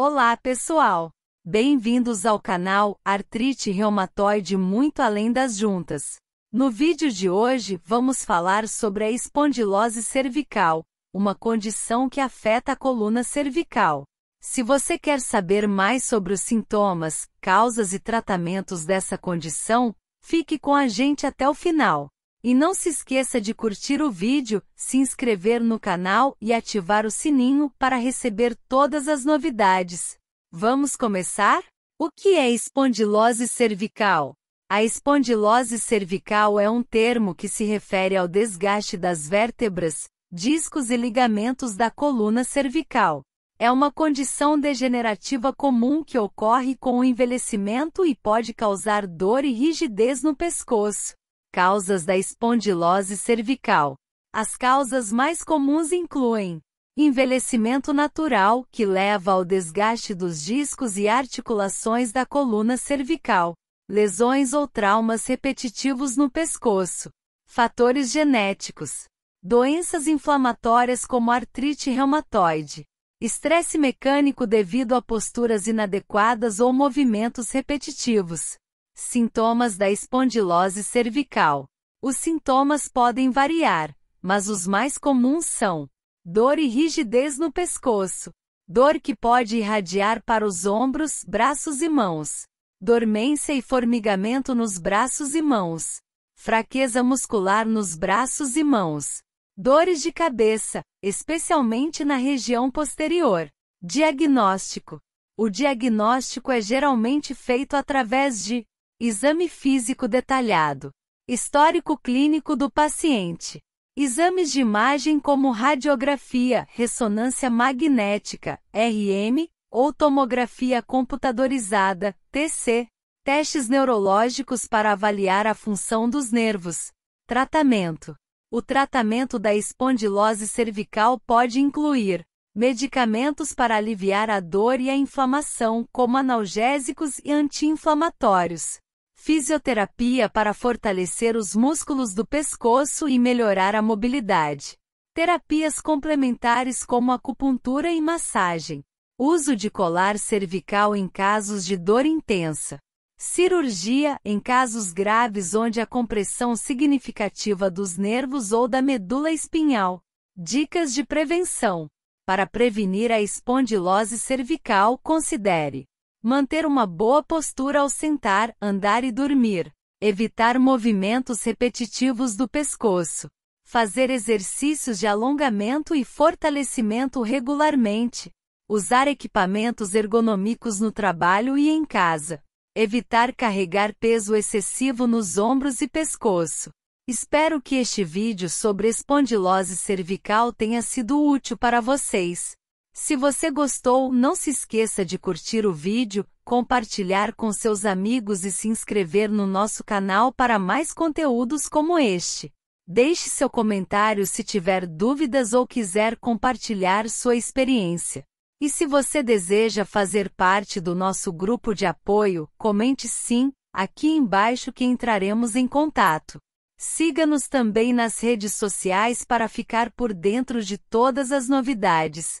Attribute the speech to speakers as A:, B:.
A: Olá, pessoal! Bem-vindos ao canal Artrite Reumatoide Muito Além das Juntas. No vídeo de hoje, vamos falar sobre a espondilose cervical, uma condição que afeta a coluna cervical. Se você quer saber mais sobre os sintomas, causas e tratamentos dessa condição, fique com a gente até o final. E não se esqueça de curtir o vídeo, se inscrever no canal e ativar o sininho para receber todas as novidades. Vamos começar? O que é espondilose cervical? A espondilose cervical é um termo que se refere ao desgaste das vértebras, discos e ligamentos da coluna cervical. É uma condição degenerativa comum que ocorre com o envelhecimento e pode causar dor e rigidez no pescoço. Causas da espondilose cervical. As causas mais comuns incluem envelhecimento natural, que leva ao desgaste dos discos e articulações da coluna cervical, lesões ou traumas repetitivos no pescoço, fatores genéticos, doenças inflamatórias como artrite reumatoide, estresse mecânico devido a posturas inadequadas ou movimentos repetitivos, Sintomas da espondilose cervical. Os sintomas podem variar, mas os mais comuns são dor e rigidez no pescoço, dor que pode irradiar para os ombros, braços e mãos, dormência e formigamento nos braços e mãos, fraqueza muscular nos braços e mãos, dores de cabeça, especialmente na região posterior. Diagnóstico: O diagnóstico é geralmente feito através de Exame físico detalhado. Histórico clínico do paciente. Exames de imagem como radiografia, ressonância magnética, RM, ou tomografia computadorizada, TC. Testes neurológicos para avaliar a função dos nervos. Tratamento. O tratamento da espondilose cervical pode incluir medicamentos para aliviar a dor e a inflamação, como analgésicos e anti-inflamatórios. Fisioterapia para fortalecer os músculos do pescoço e melhorar a mobilidade. Terapias complementares como acupuntura e massagem. Uso de colar cervical em casos de dor intensa. Cirurgia em casos graves onde a compressão significativa dos nervos ou da medula espinhal. Dicas de prevenção. Para prevenir a espondilose cervical, considere Manter uma boa postura ao sentar, andar e dormir. Evitar movimentos repetitivos do pescoço. Fazer exercícios de alongamento e fortalecimento regularmente. Usar equipamentos ergonômicos no trabalho e em casa. Evitar carregar peso excessivo nos ombros e pescoço. Espero que este vídeo sobre espondilose cervical tenha sido útil para vocês. Se você gostou, não se esqueça de curtir o vídeo, compartilhar com seus amigos e se inscrever no nosso canal para mais conteúdos como este. Deixe seu comentário se tiver dúvidas ou quiser compartilhar sua experiência. E se você deseja fazer parte do nosso grupo de apoio, comente sim aqui embaixo que entraremos em contato. Siga-nos também nas redes sociais para ficar por dentro de todas as novidades.